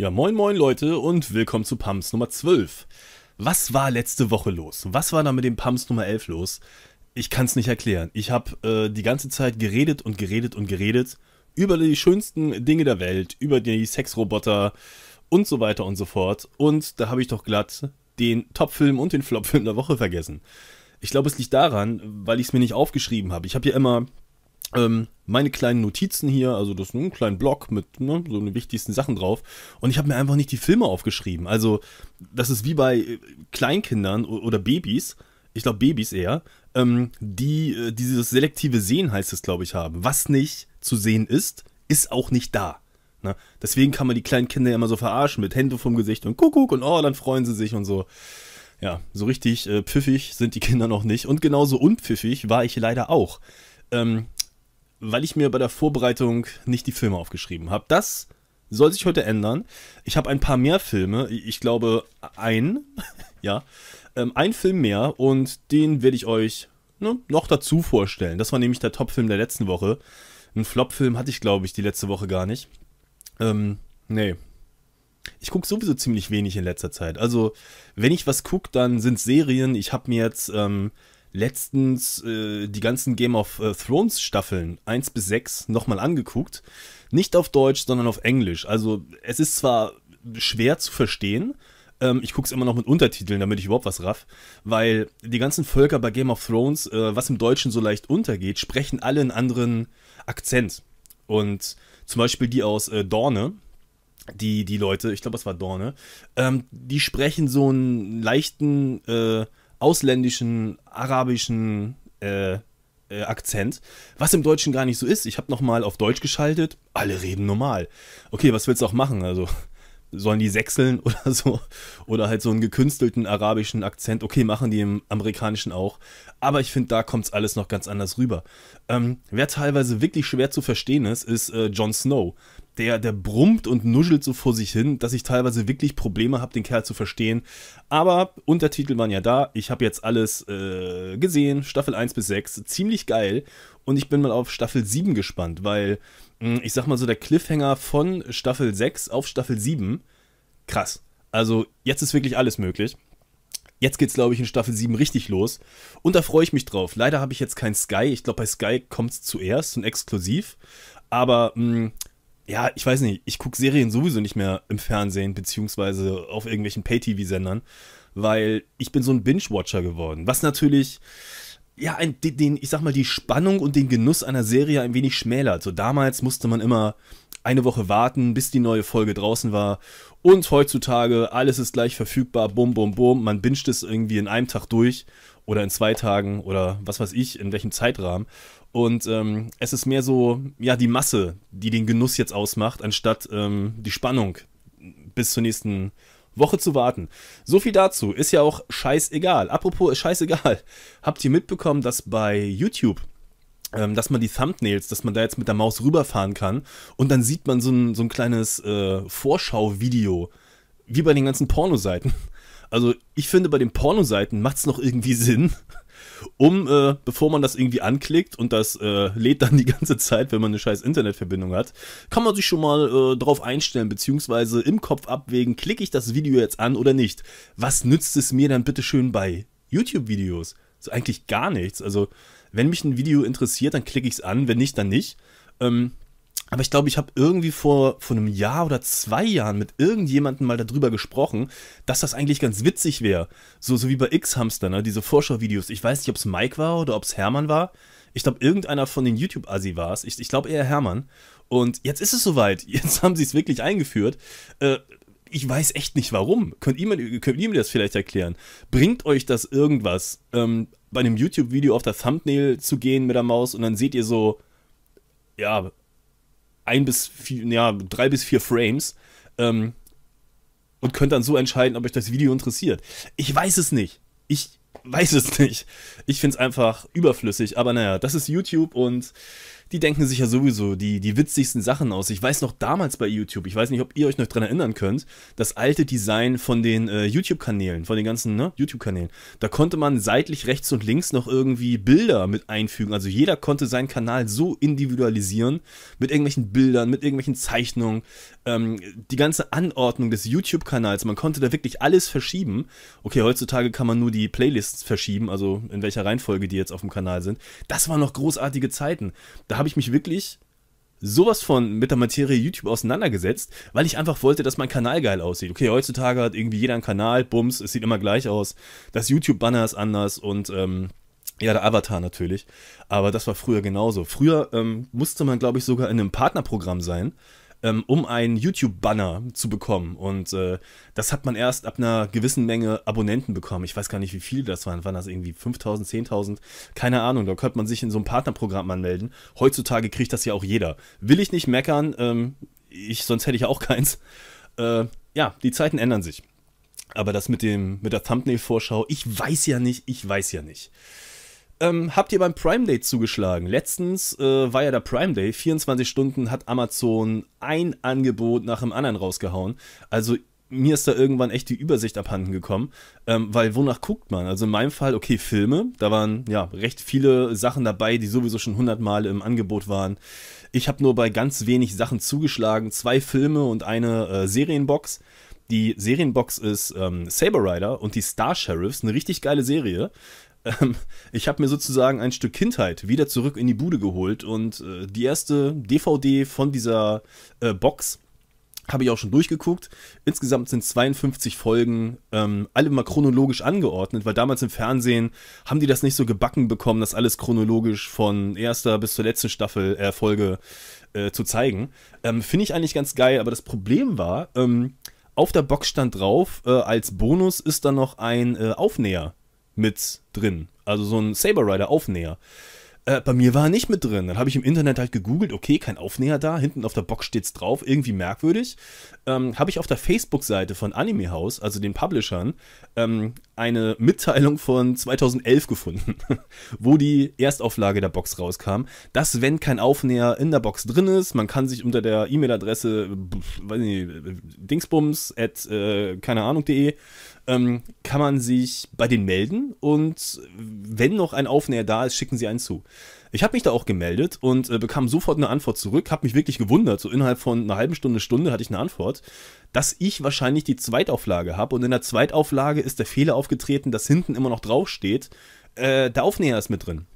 Ja, moin moin Leute und willkommen zu Pumps Nummer 12. Was war letzte Woche los? Was war da mit dem Pumps Nummer 11 los? Ich kann es nicht erklären. Ich habe äh, die ganze Zeit geredet und geredet und geredet über die schönsten Dinge der Welt, über die Sexroboter und so weiter und so fort. Und da habe ich doch glatt den Topfilm und den Flopfilm der Woche vergessen. Ich glaube, es liegt daran, weil ich es mir nicht aufgeschrieben habe. Ich habe ja immer ähm, meine kleinen Notizen hier, also das ist ne, ein kleiner Blog mit ne, so den wichtigsten Sachen drauf. Und ich habe mir einfach nicht die Filme aufgeschrieben. Also, das ist wie bei äh, Kleinkindern oder Babys, ich glaube Babys eher, ähm, die äh, dieses selektive Sehen heißt es, glaube ich, haben. Was nicht zu sehen ist, ist auch nicht da. Ne? Deswegen kann man die kleinen Kinder ja immer so verarschen mit Hände vom Gesicht und Kuckuck und oh, dann freuen sie sich und so. Ja, so richtig äh, pfiffig sind die Kinder noch nicht. Und genauso unpfiffig war ich leider auch. Ähm, weil ich mir bei der Vorbereitung nicht die Filme aufgeschrieben habe. Das soll sich heute ändern. Ich habe ein paar mehr Filme. Ich glaube, ein, ja, ähm, ein Film mehr und den werde ich euch ne, noch dazu vorstellen. Das war nämlich der Top-Film der letzten Woche. Ein Flop-Film hatte ich, glaube ich, die letzte Woche gar nicht. Ähm, nee. Ich gucke sowieso ziemlich wenig in letzter Zeit. Also, wenn ich was gucke, dann sind Serien. Ich habe mir jetzt ähm, letztens äh, die ganzen Game of äh, Thrones Staffeln 1 bis 6 nochmal angeguckt. Nicht auf Deutsch, sondern auf Englisch. Also es ist zwar schwer zu verstehen, ähm, ich gucke es immer noch mit Untertiteln, damit ich überhaupt was raff, weil die ganzen Völker bei Game of Thrones, äh, was im Deutschen so leicht untergeht, sprechen alle einen anderen Akzent. Und zum Beispiel die aus äh, Dorne, die, die Leute, ich glaube, es war Dorne, ähm, die sprechen so einen leichten äh, ausländischen, arabischen äh, äh, Akzent, was im Deutschen gar nicht so ist. Ich habe nochmal auf Deutsch geschaltet, alle reden normal. Okay, was willst du auch machen? Also sollen die sechseln oder so oder halt so einen gekünstelten arabischen Akzent. Okay, machen die im amerikanischen auch, aber ich finde, da kommt es alles noch ganz anders rüber. Ähm, wer teilweise wirklich schwer zu verstehen ist, ist äh, Jon Snow. Der, der brummt und nuschelt so vor sich hin, dass ich teilweise wirklich Probleme habe, den Kerl zu verstehen. Aber Untertitel waren ja da. Ich habe jetzt alles äh, gesehen, Staffel 1 bis 6. Ziemlich geil. Und ich bin mal auf Staffel 7 gespannt, weil Mm, ich sag mal so, der Cliffhanger von Staffel 6 auf Staffel 7. Krass. Also jetzt ist wirklich alles möglich. Jetzt geht's, glaube ich, in Staffel 7 richtig los. Und da freue ich mich drauf. Leider habe ich jetzt kein Sky. Ich glaube, bei Sky kommt es zuerst und exklusiv. Aber mh, mm, ja, ich weiß nicht, ich gucke Serien sowieso nicht mehr im Fernsehen, beziehungsweise auf irgendwelchen Pay-TV-Sendern, weil ich bin so ein Binge-Watcher geworden. Was natürlich ja, ein, den, ich sag mal, die Spannung und den Genuss einer Serie ein wenig schmälert. So also damals musste man immer eine Woche warten, bis die neue Folge draußen war. Und heutzutage, alles ist gleich verfügbar, bum, bum, bum. Man binscht es irgendwie in einem Tag durch oder in zwei Tagen oder was weiß ich, in welchem Zeitrahmen. Und ähm, es ist mehr so, ja, die Masse, die den Genuss jetzt ausmacht, anstatt ähm, die Spannung bis zur nächsten Woche zu warten. So viel dazu. Ist ja auch scheißegal. Apropos ist scheißegal. Habt ihr mitbekommen, dass bei YouTube ähm, dass man die Thumbnails, dass man da jetzt mit der Maus rüberfahren kann und dann sieht man so ein, so ein kleines äh, vorschau wie bei den ganzen Pornoseiten. Also ich finde, bei den Pornoseiten macht es noch irgendwie Sinn, um, äh, bevor man das irgendwie anklickt und das äh, lädt dann die ganze Zeit, wenn man eine scheiß Internetverbindung hat, kann man sich schon mal äh, drauf einstellen, beziehungsweise im Kopf abwägen, klicke ich das Video jetzt an oder nicht. Was nützt es mir dann bitte schön bei YouTube-Videos? So eigentlich gar nichts. Also, wenn mich ein Video interessiert, dann klicke ich es an, wenn nicht, dann nicht. Ähm, aber ich glaube, ich habe irgendwie vor, vor einem Jahr oder zwei Jahren mit irgendjemandem mal darüber gesprochen, dass das eigentlich ganz witzig wäre. So, so wie bei X-Hamster, ne? diese Vorschauvideos. Ich weiß nicht, ob es Mike war oder ob es Hermann war. Ich glaube, irgendeiner von den YouTube-Assi war es. Ich, ich glaube eher Hermann. Und jetzt ist es soweit. Jetzt haben sie es wirklich eingeführt. Äh, ich weiß echt nicht warum. Könnt ihr, mir, könnt ihr mir das vielleicht erklären? Bringt euch das irgendwas, ähm, bei einem YouTube-Video auf das Thumbnail zu gehen mit der Maus und dann seht ihr so, ja, ein bis vier, ja, drei bis vier Frames ähm, und könnt dann so entscheiden, ob euch das Video interessiert. Ich weiß es nicht. Ich weiß es nicht. Ich finde es einfach überflüssig, aber naja, das ist YouTube und die denken sich ja sowieso die, die witzigsten Sachen aus. Ich weiß noch damals bei YouTube, ich weiß nicht, ob ihr euch noch dran erinnern könnt, das alte Design von den äh, YouTube-Kanälen, von den ganzen ne, YouTube-Kanälen. Da konnte man seitlich rechts und links noch irgendwie Bilder mit einfügen. Also jeder konnte seinen Kanal so individualisieren, mit irgendwelchen Bildern, mit irgendwelchen Zeichnungen, ähm, die ganze Anordnung des YouTube-Kanals. Man konnte da wirklich alles verschieben. Okay, heutzutage kann man nur die Playlists verschieben, also in welcher Reihenfolge die jetzt auf dem Kanal sind. Das waren noch großartige Zeiten. Da habe ich mich wirklich sowas von mit der Materie YouTube auseinandergesetzt, weil ich einfach wollte, dass mein Kanal geil aussieht. Okay, heutzutage hat irgendwie jeder einen Kanal, Bums, es sieht immer gleich aus. Das YouTube-Banner ist anders und ähm, ja, der Avatar natürlich. Aber das war früher genauso. Früher ähm, musste man, glaube ich, sogar in einem Partnerprogramm sein, ähm, um einen YouTube-Banner zu bekommen. Und äh, das hat man erst ab einer gewissen Menge Abonnenten bekommen. Ich weiß gar nicht, wie viele das waren. Waren das irgendwie 5000, 10.000? Keine Ahnung. Da könnte man sich in so ein Partnerprogramm anmelden. Heutzutage kriegt das ja auch jeder. Will ich nicht meckern. Ähm, ich, sonst hätte ich auch keins. Äh, ja, die Zeiten ändern sich. Aber das mit, dem, mit der Thumbnail-Vorschau, ich weiß ja nicht, ich weiß ja nicht ähm, habt ihr beim Prime Day zugeschlagen? Letztens äh, war ja der Prime Day. 24 Stunden hat Amazon ein Angebot nach dem anderen rausgehauen. Also mir ist da irgendwann echt die Übersicht abhanden gekommen, ähm, weil wonach guckt man? Also in meinem Fall, okay, Filme, da waren ja recht viele Sachen dabei, die sowieso schon 100 Mal im Angebot waren. Ich habe nur bei ganz wenig Sachen zugeschlagen, zwei Filme und eine äh, Serienbox. Die Serienbox ist ähm, Saber Rider und die Star Sheriffs, eine richtig geile Serie. Ähm, ich habe mir sozusagen ein Stück Kindheit wieder zurück in die Bude geholt und äh, die erste DVD von dieser äh, Box habe ich auch schon durchgeguckt. Insgesamt sind 52 Folgen, ähm, alle mal chronologisch angeordnet, weil damals im Fernsehen haben die das nicht so gebacken bekommen, das alles chronologisch von erster bis zur letzten Staffel, äh, Folge äh, zu zeigen. Ähm, Finde ich eigentlich ganz geil, aber das Problem war, ähm, auf der Box stand drauf, äh, als Bonus ist da noch ein äh, Aufnäher mit drin. Also so ein Saber Rider Aufnäher. Äh, bei mir war er nicht mit drin. Dann habe ich im Internet halt gegoogelt, okay, kein Aufnäher da, hinten auf der Box steht es drauf, irgendwie merkwürdig. Ähm, habe ich auf der Facebook-Seite von Anime House, also den Publishern, ähm, eine Mitteilung von 2011 gefunden, wo die Erstauflage der Box rauskam, dass wenn kein Aufnäher in der Box drin ist, man kann sich unter der E-Mail-Adresse äh, dingsbums at äh, keine Ahnung.de ähm, kann man sich bei denen melden und wenn noch ein Aufnäher da ist, schicken sie einen zu. Ich habe mich da auch gemeldet und äh, bekam sofort eine Antwort zurück, habe mich wirklich gewundert, so innerhalb von einer halben Stunde, Stunde hatte ich eine Antwort, dass ich wahrscheinlich die Zweitauflage habe und in der Zweitauflage ist der Fehler aufgetreten, dass hinten immer noch drauf steht, äh, der Aufnäher ist mit drin.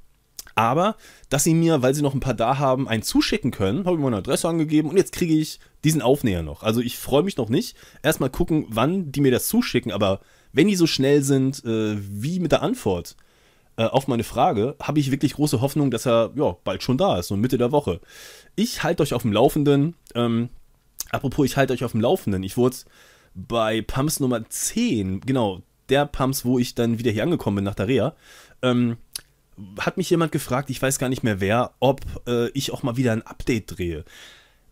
Aber, dass sie mir, weil sie noch ein paar da haben, einen zuschicken können, habe ich meine Adresse angegeben und jetzt kriege ich diesen Aufnäher noch. Also ich freue mich noch nicht. Erstmal gucken, wann die mir das zuschicken, aber wenn die so schnell sind, äh, wie mit der Antwort äh, auf meine Frage, habe ich wirklich große Hoffnung, dass er ja, bald schon da ist, so Mitte der Woche. Ich halte euch auf dem Laufenden. Ähm, apropos, ich halte euch auf dem Laufenden. Ich wurde bei Pumps Nummer 10, genau, der Pumps, wo ich dann wieder hier angekommen bin nach der Reha, ähm, hat mich jemand gefragt, ich weiß gar nicht mehr wer, ob äh, ich auch mal wieder ein Update drehe.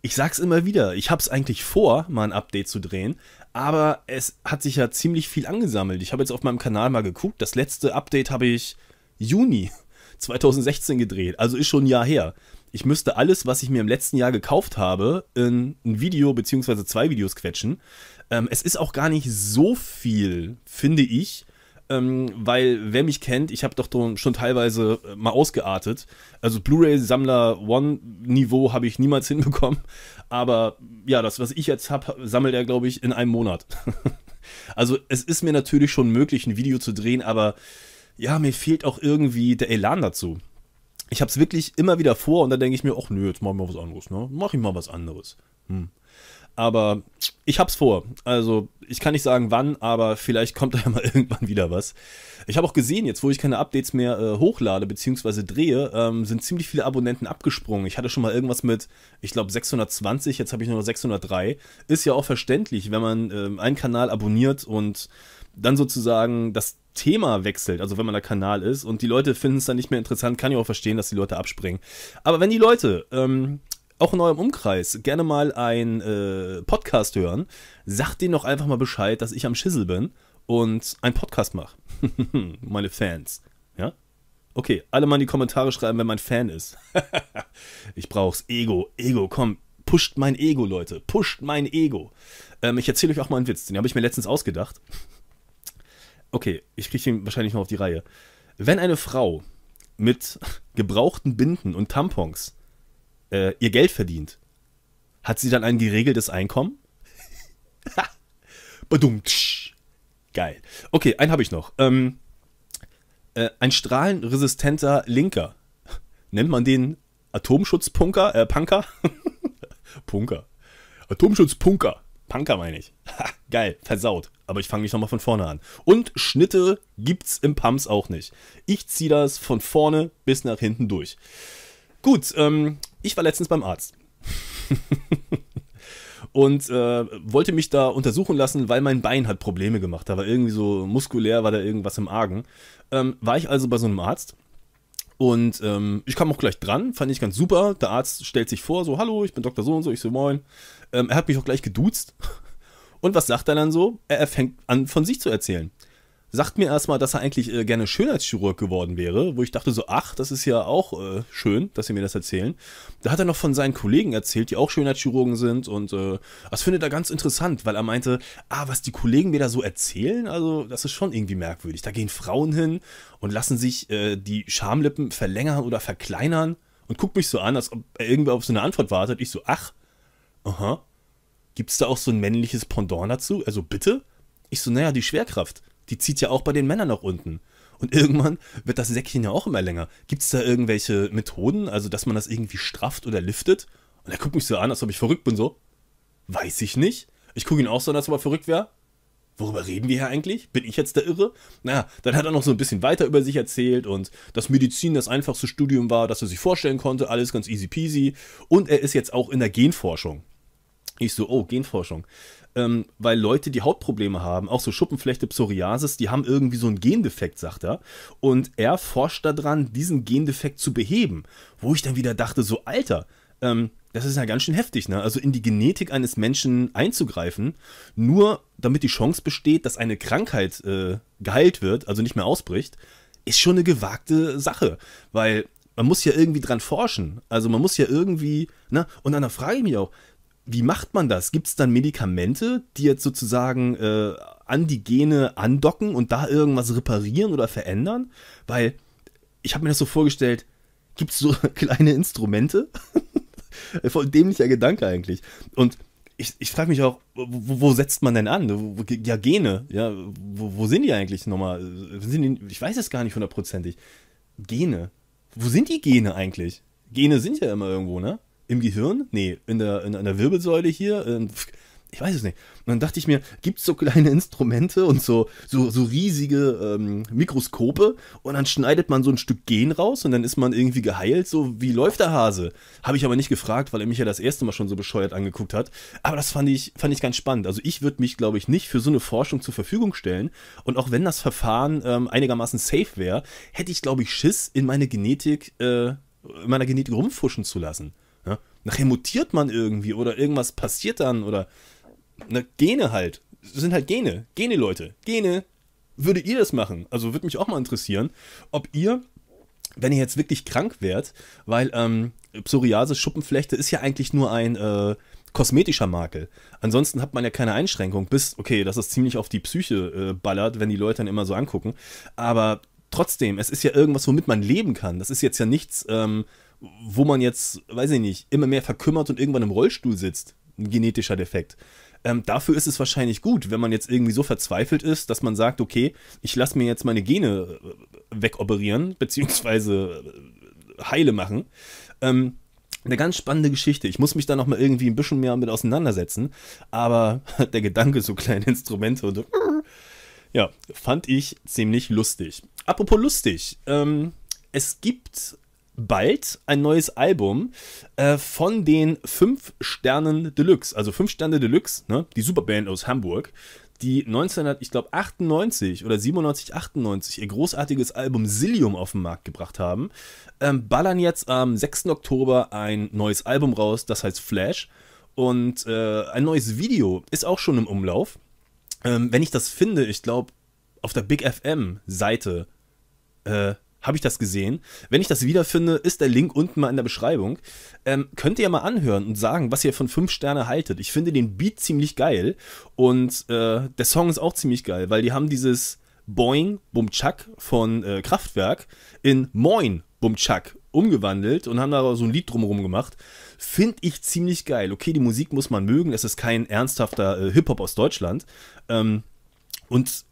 Ich sag's immer wieder, ich hab's eigentlich vor, mal ein Update zu drehen, aber es hat sich ja ziemlich viel angesammelt. Ich habe jetzt auf meinem Kanal mal geguckt, das letzte Update habe ich Juni 2016 gedreht, also ist schon ein Jahr her. Ich müsste alles, was ich mir im letzten Jahr gekauft habe, in ein Video bzw. zwei Videos quetschen. Ähm, es ist auch gar nicht so viel, finde ich, ähm, weil wer mich kennt, ich habe doch schon teilweise äh, mal ausgeartet. Also Blu-ray-Sammler One-Niveau habe ich niemals hinbekommen, aber ja, das, was ich jetzt habe, sammelt er, glaube ich, in einem Monat. also es ist mir natürlich schon möglich, ein Video zu drehen, aber ja, mir fehlt auch irgendwie der Elan dazu. Ich habe es wirklich immer wieder vor und da denke ich mir, ach nö, jetzt machen wir was anderes, ne? Mach ich mal was anderes. Hm. Aber ich hab's vor. Also ich kann nicht sagen wann, aber vielleicht kommt da ja mal irgendwann wieder was. Ich habe auch gesehen, jetzt wo ich keine Updates mehr äh, hochlade bzw. drehe, ähm, sind ziemlich viele Abonnenten abgesprungen. Ich hatte schon mal irgendwas mit, ich glaube 620, jetzt habe ich nur noch 603. Ist ja auch verständlich, wenn man ähm, einen Kanal abonniert und dann sozusagen das Thema wechselt, also wenn man der Kanal ist und die Leute finden es dann nicht mehr interessant, kann ich auch verstehen, dass die Leute abspringen. Aber wenn die Leute ähm, auch in eurem Umkreis gerne mal einen äh, Podcast hören, sagt denen doch einfach mal Bescheid, dass ich am Schissel bin und einen Podcast mache. Meine Fans. Ja? Okay, alle mal in die Kommentare schreiben, wer mein Fan ist. ich brauch's. Ego, Ego, komm. Pusht mein Ego, Leute. Pusht mein Ego. Ähm, ich erzähle euch auch mal einen Witz. Den habe ich mir letztens ausgedacht. Okay, ich kriege ihn wahrscheinlich noch auf die Reihe. Wenn eine Frau mit gebrauchten Binden und Tampons äh, ihr Geld verdient, hat sie dann ein geregeltes Einkommen? Badumtsch. Geil. Okay, einen habe ich noch. Ähm, äh, ein strahlenresistenter Linker. Nennt man den Atomschutzpunker? Äh, Punker? Punker. Atomschutzpunker. Punker meine ich. Ha, geil, versaut. Aber ich fange mich nochmal von vorne an. Und Schnitte gibt's im Pumps auch nicht. Ich ziehe das von vorne bis nach hinten durch. Gut, ähm, ich war letztens beim Arzt. und äh, wollte mich da untersuchen lassen, weil mein Bein hat Probleme gemacht. Da war irgendwie so muskulär, war da irgendwas im Argen. Ähm, war ich also bei so einem Arzt und ähm, ich kam auch gleich dran, fand ich ganz super. Der Arzt stellt sich vor, so, hallo, ich bin Dr. So und so, ich so, moin. Ähm, er hat mich auch gleich geduzt. Und was sagt er dann so? Er fängt an, von sich zu erzählen sagt mir erstmal, dass er eigentlich äh, gerne Schönheitschirurg geworden wäre, wo ich dachte so, ach, das ist ja auch äh, schön, dass sie mir das erzählen. Da hat er noch von seinen Kollegen erzählt, die auch Schönheitschirurgen sind und äh, das findet er ganz interessant, weil er meinte, ah, was die Kollegen mir da so erzählen, also das ist schon irgendwie merkwürdig. Da gehen Frauen hin und lassen sich äh, die Schamlippen verlängern oder verkleinern und guckt mich so an, als ob er irgendwie auf so eine Antwort wartet. Ich so, ach, aha, gibt es da auch so ein männliches Pendant dazu? Also bitte? Ich so, naja, die Schwerkraft die zieht ja auch bei den Männern nach unten. Und irgendwann wird das Säckchen ja auch immer länger. Gibt es da irgendwelche Methoden, also dass man das irgendwie strafft oder liftet? Und er guckt mich so an, als ob ich verrückt bin, so. Weiß ich nicht. Ich gucke ihn auch so an, als ob er verrückt wäre. Worüber reden wir hier eigentlich? Bin ich jetzt der Irre? Naja, dann hat er noch so ein bisschen weiter über sich erzählt und dass Medizin das einfachste Studium war, das er sich vorstellen konnte, alles ganz easy peasy. Und er ist jetzt auch in der Genforschung. Ich so, oh, Genforschung ähm, weil Leute, die Hautprobleme haben, auch so Schuppenflechte, Psoriasis, die haben irgendwie so einen Gendefekt, sagt er. Und er forscht daran, diesen Gendefekt zu beheben. Wo ich dann wieder dachte, so Alter, ähm, das ist ja ganz schön heftig, ne? Also in die Genetik eines Menschen einzugreifen, nur damit die Chance besteht, dass eine Krankheit äh, geheilt wird, also nicht mehr ausbricht, ist schon eine gewagte Sache. Weil man muss ja irgendwie dran forschen. Also man muss ja irgendwie, ne? Und dann frage ich mich auch, wie macht man das? Gibt es dann Medikamente, die jetzt sozusagen äh, an die Gene andocken und da irgendwas reparieren oder verändern? Weil ich habe mir das so vorgestellt, gibt es so kleine Instrumente? Voll dämlicher Gedanke eigentlich. Und ich, ich frage mich auch, wo, wo, setzt man denn an? ja, Gene, ja, wo, wo, sind die eigentlich nochmal? Sind die, ich weiß es gar nicht hundertprozentig. Gene. Wo sind die Gene eigentlich? Gene sind ja immer irgendwo, ne? Im Gehirn? Nee, in der, in, in der Wirbelsäule hier. ich weiß es nicht. Und dann dachte ich mir, gibt es so kleine Instrumente und so, so, so riesige ähm, Mikroskope und dann schneidet man so ein Stück Gen raus und dann ist man irgendwie geheilt, so wie läuft der Hase? Habe ich aber nicht gefragt, weil er mich ja das erste Mal schon so bescheuert angeguckt hat. Aber das fand ich, fand ich ganz spannend. Also ich würde mich, glaube ich, nicht für so eine Forschung zur Verfügung stellen. Und auch wenn das Verfahren ähm, einigermaßen safe wäre, hätte ich, glaube ich, Schiss in meine Genetik, äh, in meiner Genetik rumfuschen zu lassen nachher mutiert man irgendwie oder irgendwas passiert dann oder ne, Gene halt. Das sind halt Gene, Gene Leute, Gene. Würdet ihr das machen? Also würde mich auch mal interessieren, ob ihr, wenn ihr jetzt wirklich krank wärt, weil ähm, Psoriasis, Schuppenflechte ist ja eigentlich nur ein äh, kosmetischer Makel. Ansonsten hat man ja keine Einschränkung, bis, okay, dass es ziemlich auf die Psyche äh, ballert, wenn die Leute dann immer so angucken. Aber trotzdem, es ist ja irgendwas, womit man leben kann. Das ist jetzt ja nichts, ähm, wo man jetzt, weiß ich nicht, immer mehr verkümmert und irgendwann im Rollstuhl sitzt. Ein genetischer Defekt. Ähm, dafür ist es wahrscheinlich gut, wenn man jetzt irgendwie so verzweifelt ist, dass man sagt, okay, ich lasse mir jetzt meine Gene äh, wegoperieren, beziehungsweise äh, heile machen. Ähm, eine ganz spannende Geschichte. Ich muss mich da nochmal irgendwie ein bisschen mehr mit auseinandersetzen. Aber der Gedanke, so kleine Instrumente und ja, fand ich ziemlich lustig apropos lustig, ähm, es gibt bald ein neues Album äh, von den 5 Sternen Deluxe. Also 5 Sterne Deluxe, ne? die Superband aus Hamburg, die 1998 oder 97, 98 ihr großartiges Album Silium auf den Markt gebracht haben, ähm, ballern jetzt am 6. Oktober ein neues Album raus, das heißt Flash. Und äh, ein neues Video ist auch schon im Umlauf. Ähm, wenn ich das finde, ich glaube auf der Big FM-Seite äh, habe ich das gesehen. Wenn ich das wiederfinde, ist der Link unten mal in der Beschreibung. Ähm, könnt ihr mal anhören und sagen, was ihr von 5 Sterne haltet. Ich finde den Beat ziemlich geil und äh, der Song ist auch ziemlich geil, weil die haben dieses Boing Bumchak von äh, Kraftwerk in Moin Bumchak umgewandelt und haben da so ein Lied drumherum gemacht. Finde ich ziemlich geil. Okay, die Musik muss man mögen. Es ist kein ernsthafter äh, Hip-Hop aus Deutschland. Ähm, und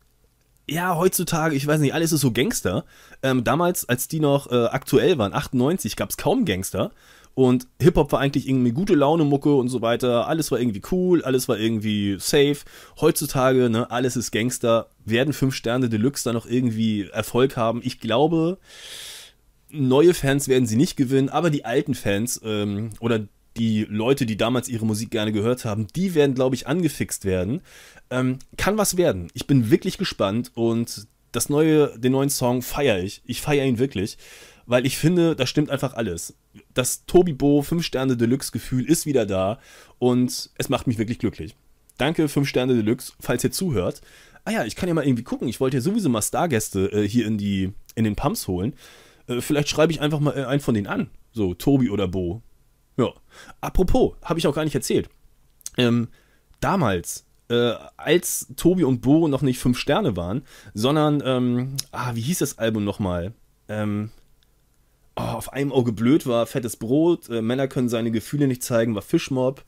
ja, heutzutage, ich weiß nicht, alles ist so Gangster. Ähm, damals, als die noch äh, aktuell waren, 98, gab es kaum Gangster. Und Hip-Hop war eigentlich irgendwie gute Laune-Mucke und so weiter. Alles war irgendwie cool, alles war irgendwie safe. Heutzutage, ne, alles ist Gangster. Werden 5 Sterne Deluxe da noch irgendwie Erfolg haben? Ich glaube, neue Fans werden sie nicht gewinnen, aber die alten Fans ähm, oder die Leute, die damals ihre Musik gerne gehört haben, die werden, glaube ich, angefixt werden. Ähm, kann was werden. Ich bin wirklich gespannt und das neue, den neuen Song feiere ich. Ich feiere ihn wirklich, weil ich finde, da stimmt einfach alles. Das Tobi Bo 5 Sterne Deluxe Gefühl ist wieder da und es macht mich wirklich glücklich. Danke 5 Sterne Deluxe, falls ihr zuhört. Ah ja, ich kann ja mal irgendwie gucken. Ich wollte ja sowieso mal Stargäste äh, hier in, die, in den Pumps holen. Äh, vielleicht schreibe ich einfach mal äh, einen von denen an. So, Tobi oder Bo. Ja. Apropos, habe ich auch gar nicht erzählt. Ähm, damals, äh, als Tobi und Bo noch nicht fünf Sterne waren, sondern, ähm, ah, wie hieß das Album nochmal? Ähm, oh, auf einem Auge blöd war Fettes Brot, äh, Männer können seine Gefühle nicht zeigen, war Fischmob.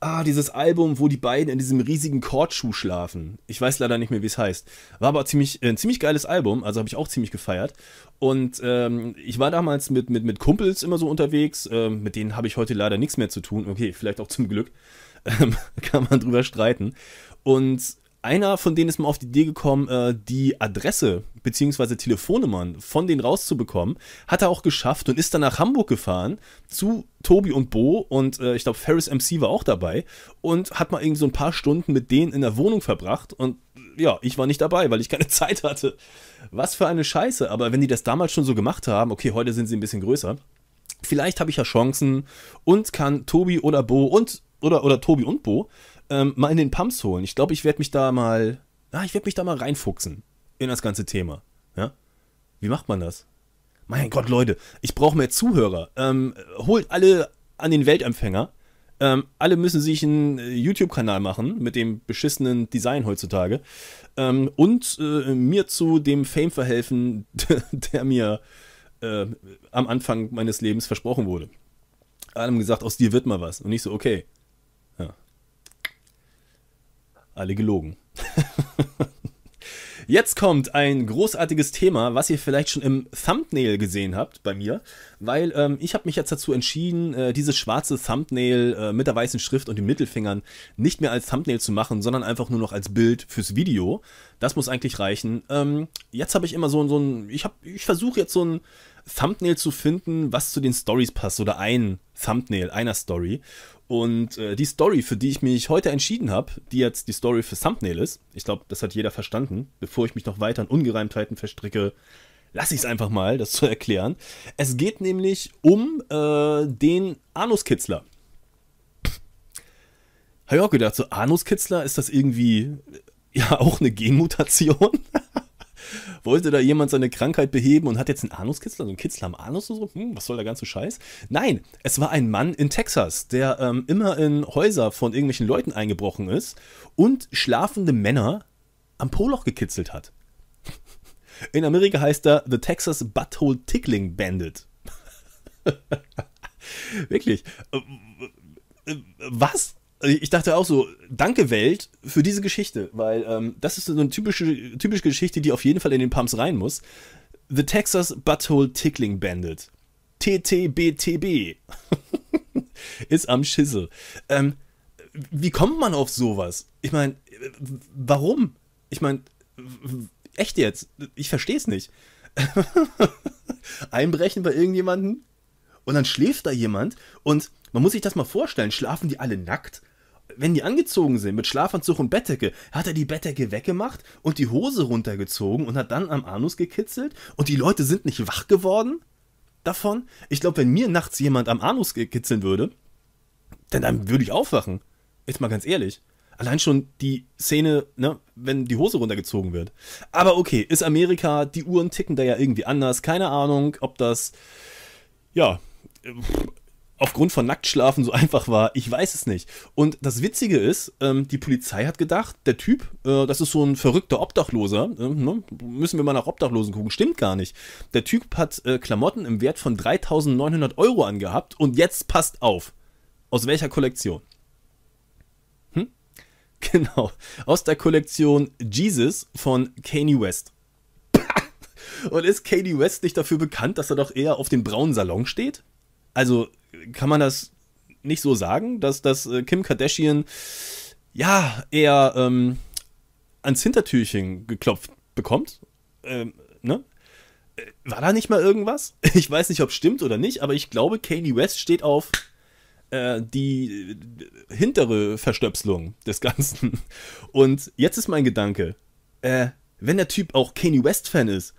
Ah, dieses Album, wo die beiden in diesem riesigen Kordschuh schlafen. Ich weiß leider nicht mehr, wie es heißt. War aber ziemlich, ein äh, ziemlich geiles Album, also habe ich auch ziemlich gefeiert. Und ähm, ich war damals mit, mit, mit Kumpels immer so unterwegs. Ähm, mit denen habe ich heute leider nichts mehr zu tun. Okay, vielleicht auch zum Glück. Ähm, kann man drüber streiten. Und einer von denen ist mal auf die Idee gekommen, äh, die Adresse bzw. Telefonnummern von denen rauszubekommen. Hat er auch geschafft und ist dann nach Hamburg gefahren zu Tobi und Bo und äh, ich glaube Ferris MC war auch dabei und hat mal irgendwie so ein paar Stunden mit denen in der Wohnung verbracht und äh, ja, ich war nicht dabei, weil ich keine Zeit hatte. Was für eine Scheiße, aber wenn die das damals schon so gemacht haben, okay, heute sind sie ein bisschen größer. Vielleicht habe ich ja Chancen und kann Tobi oder Bo und oder, oder Tobi und Bo ähm, mal in den Pumps holen. Ich glaube, ich werde mich da mal, ja, ah, ich werde mich da mal reinfuchsen in das ganze Thema. Ja? Wie macht man das? Mein Gott, Leute, ich brauche mehr Zuhörer. Ähm, holt alle an den Weltempfänger. Ähm, alle müssen sich einen äh, YouTube-Kanal machen mit dem beschissenen Design heutzutage ähm, und äh, mir zu dem Fame verhelfen, der mir äh, am Anfang meines Lebens versprochen wurde. Allem gesagt, aus dir wird mal was. Und ich so, okay, alle gelogen. Jetzt kommt ein großartiges Thema, was ihr vielleicht schon im Thumbnail gesehen habt bei mir, weil ähm, ich habe mich jetzt dazu entschieden, äh, dieses schwarze Thumbnail äh, mit der weißen Schrift und den Mittelfingern nicht mehr als Thumbnail zu machen, sondern einfach nur noch als Bild fürs Video. Das muss eigentlich reichen. Ähm, jetzt habe ich immer so, so ein, ich, ich versuche jetzt so ein Thumbnail zu finden, was zu den Stories passt oder ein Thumbnail einer Story. Und äh, die Story, für die ich mich heute entschieden habe, die jetzt die Story für Thumbnail ist, ich glaube, das hat jeder verstanden. Bevor ich mich noch weiter in Ungereimtheiten verstricke, lasse ich es einfach mal, das zu erklären. Es geht nämlich um äh, den Anuskitzler. Habe ich auch gedacht, so Anuskitzler, ist das irgendwie äh, ja auch eine Genmutation? wollte da jemand seine Krankheit beheben und hat jetzt einen Anuskitzler, so also einen Kitzler am Anus und so, hm, was soll der ganze Scheiß? Nein, es war ein Mann in Texas, der ähm, immer in Häuser von irgendwelchen Leuten eingebrochen ist und schlafende Männer am Poloch gekitzelt hat. In Amerika heißt er The Texas Butthole Tickling Bandit. Wirklich. Äh, äh, äh, was? Also ich dachte auch so, danke Welt für diese Geschichte, weil ähm, das ist so eine typische, typische Geschichte, die auf jeden Fall in den Pumps rein muss. The Texas Butthole Tickling Bandit. TTBTB. ist am Schissel. Ähm, wie kommt man auf sowas? Ich meine, warum? Ich meine, echt jetzt? Ich verstehe es nicht. Einbrechen bei irgendjemanden und dann schläft da jemand und man muss sich das mal vorstellen, schlafen die alle nackt? wenn die angezogen sind mit Schlafanzug und Bettdecke, hat er die Bettdecke weggemacht und die Hose runtergezogen und hat dann am Anus gekitzelt und die Leute sind nicht wach geworden davon. Ich glaube, wenn mir nachts jemand am Anus kitzeln würde, dann, dann würde ich aufwachen. Jetzt mal ganz ehrlich. Allein schon die Szene, ne, wenn die Hose runtergezogen wird. Aber okay, ist Amerika, die Uhren ticken da ja irgendwie anders. Keine Ahnung, ob das, ja, aufgrund von Nacktschlafen so einfach war. Ich weiß es nicht. Und das Witzige ist, ähm, die Polizei hat gedacht, der Typ, äh, das ist so ein verrückter Obdachloser. Äh, ne? Müssen wir mal nach Obdachlosen gucken. Stimmt gar nicht. Der Typ hat äh, Klamotten im Wert von 3.900 Euro angehabt und jetzt passt auf. Aus welcher Kollektion? Hm? Genau. Aus der Kollektion Jesus von Kanye West. Und ist Kanye West nicht dafür bekannt, dass er doch eher auf dem braunen Salon steht? Also kann man das nicht so sagen, dass, dass äh, Kim Kardashian ja eher ähm, ans Hintertürchen geklopft bekommt? Ähm, ne? Äh, war da nicht mal irgendwas? Ich weiß nicht, ob es stimmt oder nicht, aber ich glaube, Kanye West steht auf äh, die äh, hintere Verstöpselung des Ganzen. Und jetzt ist mein Gedanke, äh, wenn der Typ auch Kanye West-Fan ist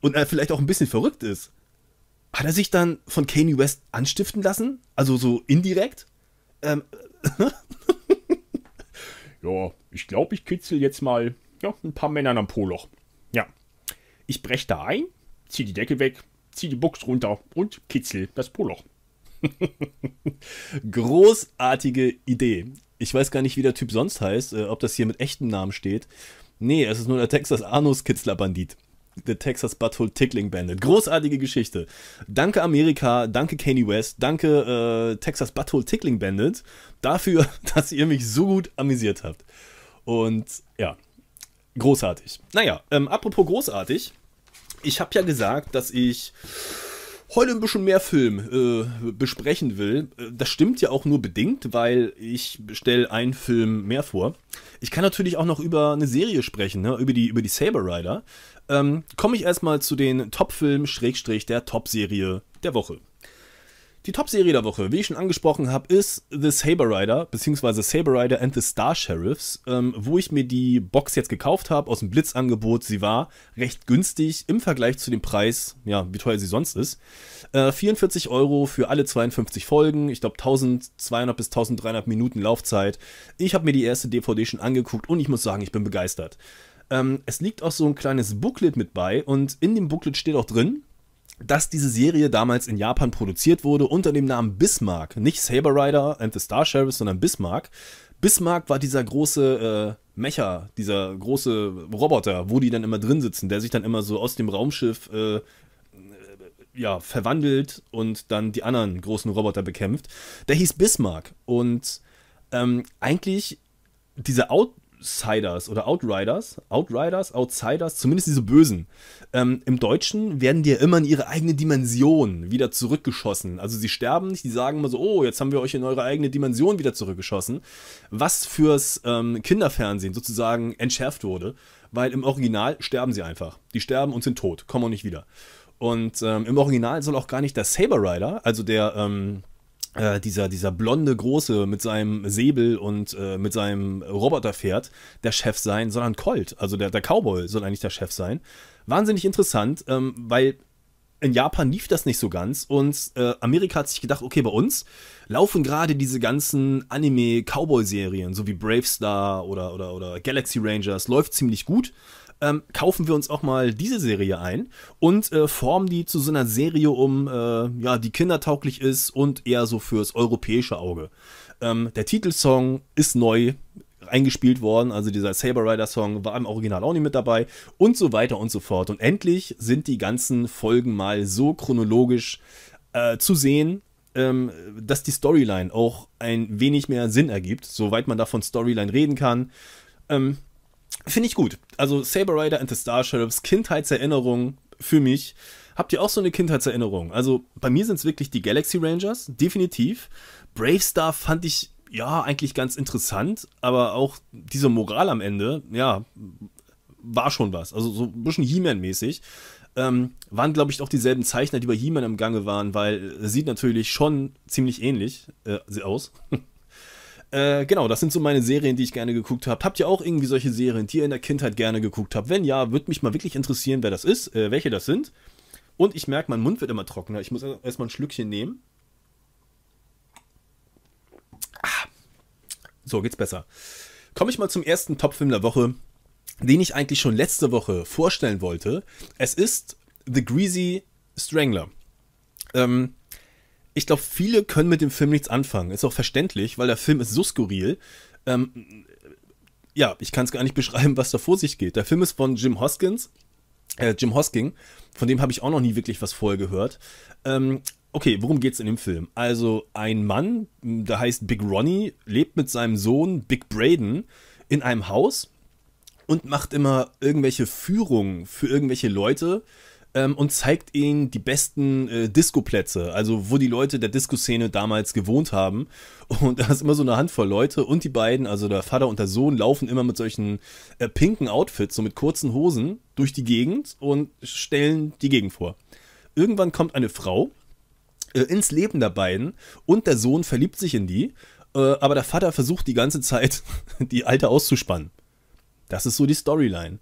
und er vielleicht auch ein bisschen verrückt ist, hat er sich dann von Kanye West anstiften lassen? Also so indirekt? Ähm. ja, ich glaube, ich kitzel jetzt mal ja, ein paar Männern am Poloch. Ja. Ich brech da ein, zieh die Decke weg, zieh die Box runter und kitzel das Poloch. Großartige Idee. Ich weiß gar nicht, wie der Typ sonst heißt, äh, ob das hier mit echtem Namen steht. Nee, es ist nur der Texas Anus Kitzler Bandit. The Texas Butthole Tickling Bandit. Großartige Geschichte. Danke Amerika, danke Kanye West, danke äh, Texas Butthole Tickling Bandit dafür, dass ihr mich so gut amüsiert habt. Und ja, großartig. Naja, ähm, apropos großartig. Ich habe ja gesagt, dass ich heute ein bisschen mehr Film äh, besprechen will. Äh, das stimmt ja auch nur bedingt, weil ich stelle einen Film mehr vor. Ich kann natürlich auch noch über eine Serie sprechen, ne? über die, über die Saber Rider ähm, komme ich erstmal zu den Top-Filmen, Schrägstrich der Top-Serie der Woche. Die Top-Serie der Woche, wie ich schon angesprochen habe, ist The Saber Rider, beziehungsweise Saber Rider and the Star Sheriffs, ähm, wo ich mir die Box jetzt gekauft habe aus dem Blitzangebot. Sie war recht günstig im Vergleich zu dem Preis, ja, wie teuer sie sonst ist. Äh, 44 Euro für alle 52 Folgen, ich glaube 1200 bis 1300 Minuten Laufzeit. Ich habe mir die erste DVD schon angeguckt und ich muss sagen, ich bin begeistert. Ähm, es liegt auch so ein kleines Booklet mit bei und in dem Booklet steht auch drin, dass diese Serie damals in Japan produziert wurde unter dem Namen Bismarck. Nicht Saber Rider and the Star Sheriff, sondern Bismarck. Bismarck war dieser große äh, Mecher, dieser große Roboter, wo die dann immer drin sitzen, der sich dann immer so aus dem Raumschiff äh, ja, verwandelt und dann die anderen großen Roboter bekämpft. Der hieß Bismarck und ähm, eigentlich diese Out Outsiders oder Outriders, Outriders, Outsiders, zumindest diese Bösen. Ähm, Im Deutschen werden die ja immer in ihre eigene Dimension wieder zurückgeschossen. Also sie sterben nicht, die sagen immer so, oh, jetzt haben wir euch in eure eigene Dimension wieder zurückgeschossen. Was fürs ähm, Kinderfernsehen sozusagen entschärft wurde, weil im Original sterben sie einfach. Die sterben und sind tot, kommen auch nicht wieder. Und ähm, im Original soll auch gar nicht der Saber Rider, also der, ähm, äh, dieser, dieser blonde Große mit seinem Säbel und äh, mit seinem Roboterpferd der Chef sein, sondern Colt, also der, der Cowboy soll eigentlich der Chef sein. Wahnsinnig interessant, ähm, weil in Japan lief das nicht so ganz und äh, Amerika hat sich gedacht, okay, bei uns laufen gerade diese ganzen Anime-Cowboy-Serien, so wie Brave Star oder, oder, oder Galaxy Rangers, läuft ziemlich gut ähm, kaufen wir uns auch mal diese Serie ein und äh, formen die zu so einer Serie um, äh, ja, die kindertauglich ist und eher so fürs europäische Auge. Ähm, der Titelsong ist neu eingespielt worden, also dieser Saber Rider Song war im Original auch nicht mit dabei und so weiter und so fort. Und endlich sind die ganzen Folgen mal so chronologisch äh, zu sehen, ähm, dass die Storyline auch ein wenig mehr Sinn ergibt, soweit man davon Storyline reden kann. Ähm, Finde ich gut. Also Saber Rider and the Star Sheriffs, Kindheitserinnerung für mich. Habt ihr auch so eine Kindheitserinnerung? Also bei mir sind es wirklich die Galaxy Rangers, definitiv. Brave Star fand ich ja eigentlich ganz interessant, aber auch diese Moral am Ende, ja, war schon was. Also so ein bisschen He-Man-mäßig. Ähm, waren, glaube ich, auch dieselben Zeichner, die bei He-Man im Gange waren, weil äh, sieht natürlich schon ziemlich ähnlich äh, aus. Äh, genau, das sind so meine Serien, die ich gerne geguckt habe. Habt ihr auch irgendwie solche Serien, die ihr in der Kindheit gerne geguckt habt? Wenn ja, würde mich mal wirklich interessieren, wer das ist, äh, welche das sind. Und ich merke, mein Mund wird immer trockener. Ich muss erstmal ein Schlückchen nehmen. Ah. So, geht's besser. Komme ich mal zum ersten Topfilm der Woche, den ich eigentlich schon letzte Woche vorstellen wollte. Es ist The Greasy Strangler. Ähm, ich glaube, viele können mit dem Film nichts anfangen. Ist auch verständlich, weil der Film ist so skurril. Ähm, ja, ich kann es gar nicht beschreiben, was da vor sich geht. Der Film ist von Jim Hoskins, äh, Jim Hosking, von dem habe ich auch noch nie wirklich was vorher gehört. Ähm, okay, worum geht es in dem Film? Also ein Mann, hm, der heißt Big Ronnie, lebt mit seinem Sohn Big Braden in einem Haus und macht immer irgendwelche Führungen für irgendwelche Leute, ähm, und zeigt ihnen die besten äh, Disco-Plätze, also wo die Leute der Disco-Szene damals gewohnt haben. Und da ist immer so eine Handvoll Leute und die beiden, also der Vater und der Sohn, laufen immer mit solchen äh, pinken Outfits, so mit kurzen Hosen, durch die Gegend und stellen die Gegend vor. Irgendwann kommt eine Frau äh, ins Leben der beiden und der Sohn verliebt sich in die, äh, aber der Vater versucht die ganze Zeit, die Alte auszuspannen. Das ist so die Storyline.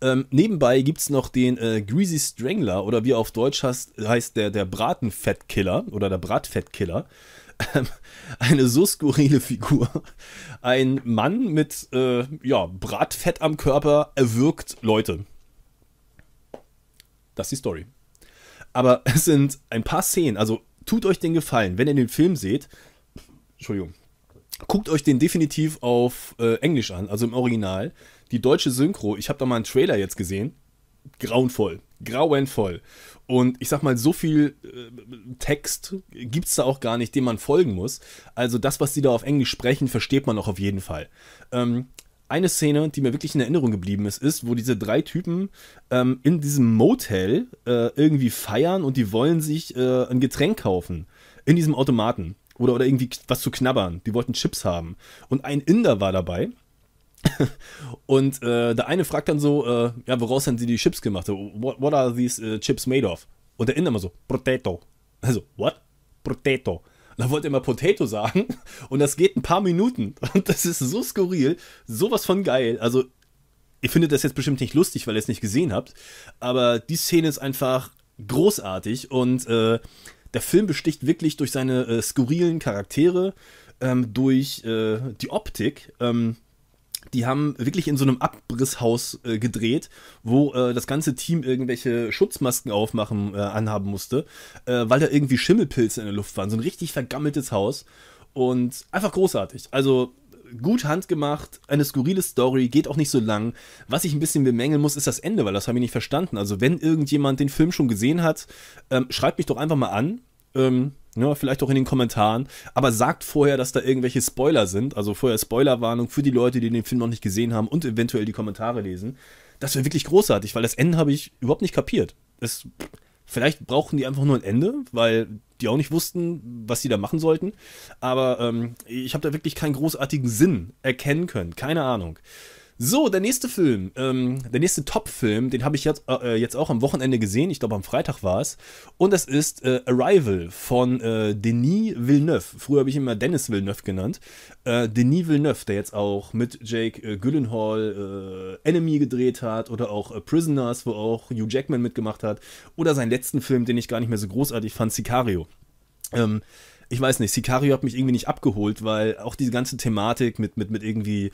Ähm, nebenbei gibt es noch den äh, Greasy Strangler oder wie er auf Deutsch heißt, heißt der, der Bratenfettkiller oder der Bratfettkiller. Ähm, eine so skurrile Figur. Ein Mann mit äh, ja, Bratfett am Körper erwürgt Leute. Das ist die Story. Aber es sind ein paar Szenen. Also tut euch den Gefallen, wenn ihr den Film seht. Entschuldigung. Guckt euch den definitiv auf äh, Englisch an, also im Original die deutsche Synchro, ich habe da mal einen Trailer jetzt gesehen, grauenvoll, grauenvoll. Und ich sag mal, so viel äh, Text es da auch gar nicht, dem man folgen muss. Also das, was die da auf Englisch sprechen, versteht man auch auf jeden Fall. Ähm, eine Szene, die mir wirklich in Erinnerung geblieben ist, ist, wo diese drei Typen ähm, in diesem Motel äh, irgendwie feiern und die wollen sich äh, ein Getränk kaufen. In diesem Automaten. Oder, oder irgendwie was zu knabbern. Die wollten Chips haben. Und ein Inder war dabei und äh, der eine fragt dann so, äh, ja, woraus haben sie die Chips gemacht? what, what are these äh, Chips made of? Und der Inder immer so, Potato. Also, what? Potato. Und dann wollte er immer Potato sagen und das geht ein paar Minuten. Und das ist so skurril, sowas von geil. Also, ihr findet das jetzt bestimmt nicht lustig, weil ihr es nicht gesehen habt, aber die Szene ist einfach großartig und äh, der Film besticht wirklich durch seine äh, skurrilen Charaktere, ähm, durch äh, die Optik. Ähm, die haben wirklich in so einem Abrisshaus äh, gedreht, wo äh, das ganze Team irgendwelche Schutzmasken aufmachen, äh, anhaben musste, äh, weil da irgendwie Schimmelpilze in der Luft waren. So ein richtig vergammeltes Haus. Und einfach großartig. Also gut handgemacht, eine skurrile Story, geht auch nicht so lang. Was ich ein bisschen bemängeln muss, ist das Ende, weil das habe ich nicht verstanden. Also wenn irgendjemand den Film schon gesehen hat, ähm, schreibt mich doch einfach mal an, ähm, ja, vielleicht auch in den Kommentaren. Aber sagt vorher, dass da irgendwelche Spoiler sind. Also vorher Spoilerwarnung für die Leute, die den Film noch nicht gesehen haben und eventuell die Kommentare lesen. Das wäre wirklich großartig, weil das Ende habe ich überhaupt nicht kapiert. Es, vielleicht brauchen die einfach nur ein Ende, weil die auch nicht wussten, was sie da machen sollten. Aber ähm, ich habe da wirklich keinen großartigen Sinn erkennen können. Keine Ahnung. So, der nächste Film, ähm, der nächste Top-Film, den habe ich jetzt, äh, äh jetzt auch am Wochenende gesehen, ich glaube am Freitag war es. Und das ist äh, Arrival von äh, Denis Villeneuve. Früher habe ich ihn immer Dennis Villeneuve genannt. Äh, Denis Villeneuve, der jetzt auch mit Jake äh, Gyllenhaal äh, Enemy gedreht hat oder auch äh, Prisoners, wo auch Hugh Jackman mitgemacht hat. Oder seinen letzten Film, den ich gar nicht mehr so großartig fand, Sicario. Ähm, ich weiß nicht, Sicario hat mich irgendwie nicht abgeholt, weil auch diese ganze Thematik mit, mit, mit irgendwie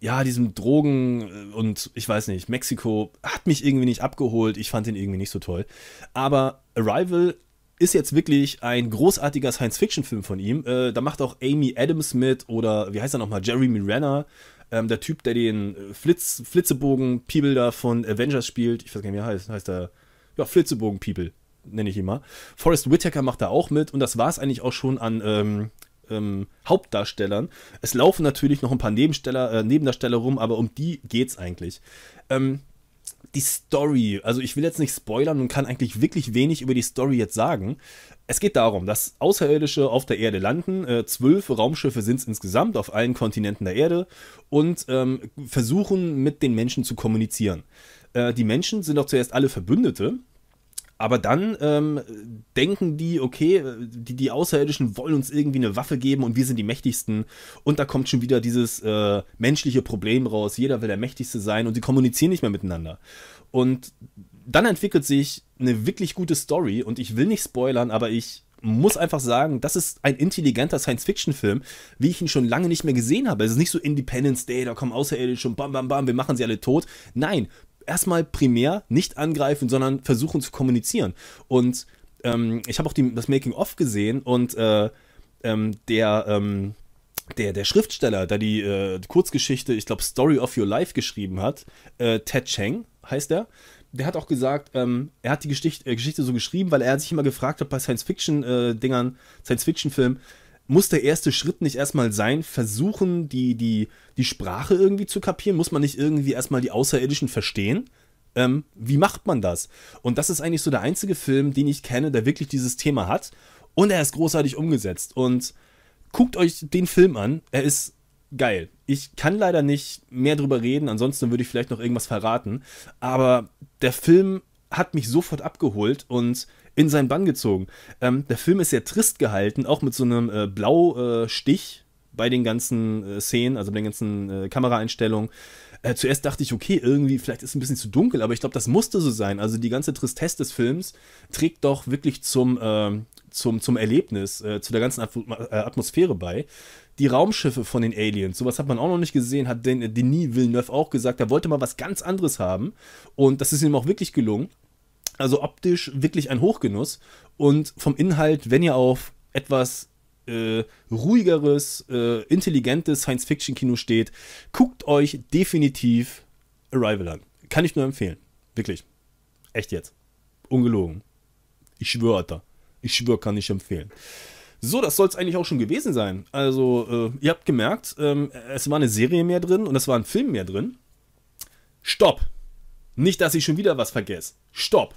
ja, diesem Drogen äh, und ich weiß nicht, Mexiko hat mich irgendwie nicht abgeholt. Ich fand ihn irgendwie nicht so toll. Aber Arrival ist jetzt wirklich ein großartiger Science-Fiction-Film von ihm. Äh, da macht auch Amy Adams mit oder wie heißt er nochmal? Jeremy Renner. Ähm, der Typ, der den äh, Flitz, Flitzebogen-People da von Avengers spielt. Ich weiß gar nicht, wie er heißt. Heißt er. Ja, Flitzebogen-People, nenne ich ihn mal. Forrest Whitaker macht da auch mit und das war es eigentlich auch schon an ähm, ähm, Hauptdarstellern. Es laufen natürlich noch ein paar Nebensteller, äh, Nebendarsteller rum, aber um die geht's eigentlich. Ähm, die Story, also ich will jetzt nicht spoilern und kann eigentlich wirklich wenig über die Story jetzt sagen. Es geht darum, dass Außerirdische auf der Erde landen, äh, zwölf Raumschiffe sind es insgesamt auf allen Kontinenten der Erde und ähm, versuchen mit den Menschen zu kommunizieren. Äh, die Menschen sind auch zuerst alle Verbündete, aber dann ähm, denken die, okay, die, die Außerirdischen wollen uns irgendwie eine Waffe geben und wir sind die Mächtigsten. Und da kommt schon wieder dieses äh, menschliche Problem raus. Jeder will der Mächtigste sein und sie kommunizieren nicht mehr miteinander. Und dann entwickelt sich eine wirklich gute Story und ich will nicht spoilern, aber ich muss einfach sagen, das ist ein intelligenter Science-Fiction-Film, wie ich ihn schon lange nicht mehr gesehen habe. Es ist nicht so Independence Day, da kommen Außerirdische und bam, bam, bam, wir machen sie alle tot. Nein, erstmal primär nicht angreifen, sondern versuchen zu kommunizieren. Und ähm, ich habe auch die, das Making-of gesehen und äh, ähm, der. Ähm, der, der Schriftsteller, der die äh, Kurzgeschichte, ich glaube, Story of Your Life geschrieben hat, äh, Ted Cheng heißt er, der hat auch gesagt, ähm, er hat die Geschichte, äh, Geschichte so geschrieben, weil er sich immer gefragt hat bei Science-Fiction-Dingern, äh, Science-Fiction-Filmen, muss der erste Schritt nicht erstmal sein, versuchen, die, die, die Sprache irgendwie zu kapieren? Muss man nicht irgendwie erstmal die Außerirdischen verstehen? Ähm, wie macht man das? Und das ist eigentlich so der einzige Film, den ich kenne, der wirklich dieses Thema hat. Und er ist großartig umgesetzt. Und guckt euch den Film an. Er ist geil. Ich kann leider nicht mehr drüber reden, ansonsten würde ich vielleicht noch irgendwas verraten. Aber der Film hat mich sofort abgeholt und in seinen Bann gezogen. Ähm, der Film ist sehr trist gehalten, auch mit so einem äh, Blaustich äh, bei den ganzen äh, Szenen, also bei den ganzen äh, Kameraeinstellungen. Äh, zuerst dachte ich, okay, irgendwie, vielleicht ist es ein bisschen zu dunkel, aber ich glaube, das musste so sein. Also die ganze Tristesse des Films trägt doch wirklich zum, äh, zum, zum Erlebnis, äh, zu der ganzen At äh, Atmosphäre bei. Die Raumschiffe von den Aliens, sowas hat man auch noch nicht gesehen, hat Denis Villeneuve auch gesagt, er wollte mal was ganz anderes haben. Und das ist ihm auch wirklich gelungen. Also optisch wirklich ein Hochgenuss. Und vom Inhalt, wenn ihr auf etwas äh, ruhigeres, äh, intelligentes Science-Fiction-Kino steht, guckt euch definitiv Arrival an. Kann ich nur empfehlen. Wirklich. Echt jetzt. Ungelogen. Ich schwöre, Alter. Ich schwöre, kann ich empfehlen. So, das soll es eigentlich auch schon gewesen sein. Also, äh, ihr habt gemerkt, ähm, es war eine Serie mehr drin und es war ein Film mehr drin. Stopp! Nicht, dass ich schon wieder was vergesse. Stopp!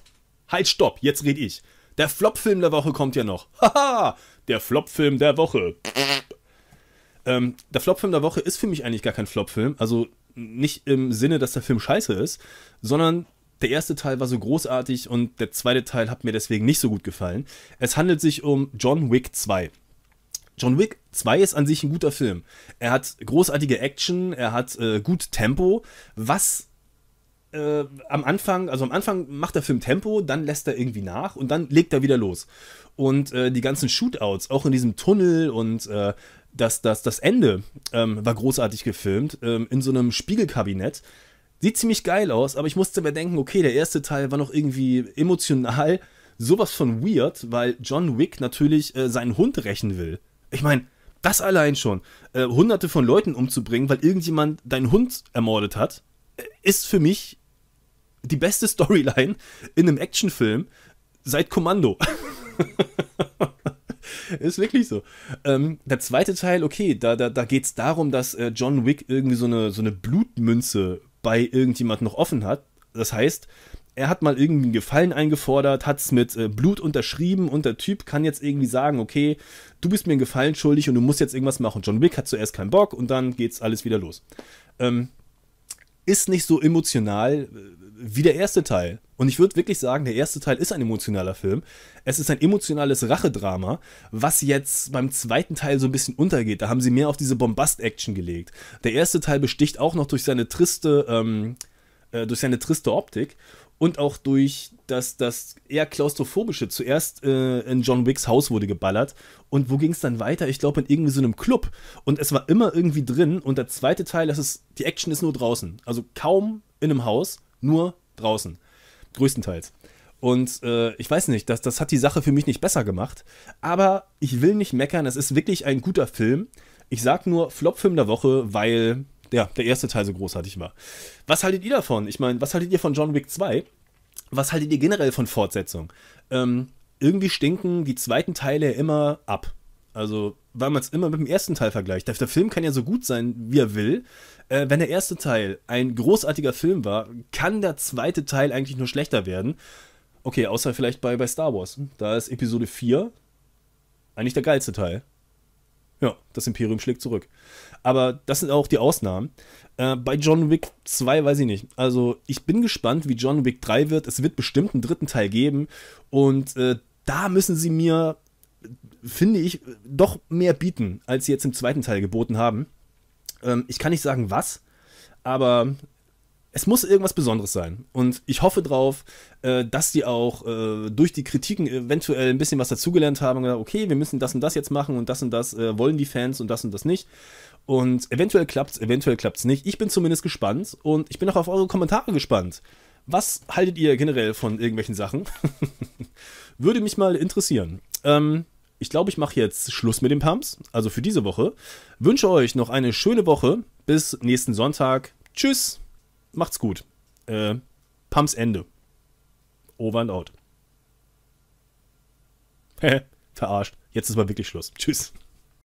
Halt, stopp, jetzt rede ich. Der Flop-Film der Woche kommt ja noch. Haha, der Flop-Film der Woche. ähm, der Flop-Film der Woche ist für mich eigentlich gar kein Flop-Film. Also nicht im Sinne, dass der Film scheiße ist, sondern der erste Teil war so großartig und der zweite Teil hat mir deswegen nicht so gut gefallen. Es handelt sich um John Wick 2. John Wick 2 ist an sich ein guter Film. Er hat großartige Action, er hat äh, gut Tempo, was äh, am Anfang, also am Anfang macht der Film Tempo, dann lässt er irgendwie nach und dann legt er wieder los. Und äh, die ganzen Shootouts, auch in diesem Tunnel und äh, das, das, das Ende ähm, war großartig gefilmt, ähm, in so einem Spiegelkabinett. Sieht ziemlich geil aus, aber ich musste mir denken, okay, der erste Teil war noch irgendwie emotional sowas von weird, weil John Wick natürlich äh, seinen Hund rächen will. Ich meine, das allein schon, äh, hunderte von Leuten umzubringen, weil irgendjemand deinen Hund ermordet hat, äh, ist für mich die beste Storyline in einem Actionfilm seit Kommando. ist wirklich so. Ähm, der zweite Teil, okay, da, da, da geht es darum, dass äh, John Wick irgendwie so eine, so eine Blutmünze bei irgendjemand noch offen hat. Das heißt, er hat mal irgendwie einen Gefallen eingefordert, hat es mit äh, Blut unterschrieben und der Typ kann jetzt irgendwie sagen, okay, du bist mir einen Gefallen schuldig und du musst jetzt irgendwas machen. John Wick hat zuerst keinen Bock und dann geht's alles wieder los. Ähm, ist nicht so emotional äh, wie der erste Teil. Und ich würde wirklich sagen, der erste Teil ist ein emotionaler Film. Es ist ein emotionales Rachedrama, was jetzt beim zweiten Teil so ein bisschen untergeht. Da haben sie mehr auf diese Bombast-Action gelegt. Der erste Teil besticht auch noch durch seine triste, ähm, äh, durch seine triste Optik und auch durch das, das eher klaustrophobische. Zuerst äh, in John Wicks Haus wurde geballert. Und wo ging es dann weiter? Ich glaube, in irgendwie so einem Club. Und es war immer irgendwie drin. Und der zweite Teil, das ist, die Action ist nur draußen. Also kaum in einem Haus, nur draußen. Größtenteils. Und äh, ich weiß nicht, das, das hat die Sache für mich nicht besser gemacht. Aber ich will nicht meckern. Es ist wirklich ein guter Film. Ich sag nur Flop-Film der Woche, weil ja, der erste Teil so großartig war. Was haltet ihr davon? Ich meine, was haltet ihr von John Wick 2? Was haltet ihr generell von Fortsetzung? Ähm, irgendwie stinken die zweiten Teile immer ab. Also, weil man es immer mit dem ersten Teil vergleicht. Der, der, Film kann ja so gut sein, wie er will. Äh, wenn der erste Teil ein großartiger Film war, kann der zweite Teil eigentlich nur schlechter werden. Okay, außer vielleicht bei, bei Star Wars. Da ist Episode 4 eigentlich der geilste Teil. Ja, das Imperium schlägt zurück. Aber das sind auch die Ausnahmen. Äh, bei John Wick 2 weiß ich nicht. Also ich bin gespannt, wie John Wick 3 wird. Es wird bestimmt einen dritten Teil geben. Und äh, da müssen sie mir, finde ich, doch mehr bieten, als sie jetzt im zweiten Teil geboten haben. Ähm, ich kann nicht sagen was, aber es muss irgendwas Besonderes sein. Und ich hoffe drauf, äh, dass die auch äh, durch die Kritiken eventuell ein bisschen was dazugelernt haben und gesagt, okay, wir müssen das und das jetzt machen und das und das äh, wollen die Fans und das und das nicht. Und eventuell klappt es, eventuell klappt es nicht. Ich bin zumindest gespannt und ich bin auch auf eure Kommentare gespannt. Was haltet ihr generell von irgendwelchen Sachen? Würde mich mal interessieren. Ähm, ich glaube, ich mache jetzt Schluss mit den Pumps, also für diese Woche. Wünsche euch noch eine schöne Woche. Bis nächsten Sonntag. Tschüss macht's gut. Äh, Pumps Ende. Over and out. Verarscht. Jetzt ist mal wirklich Schluss. Tschüss.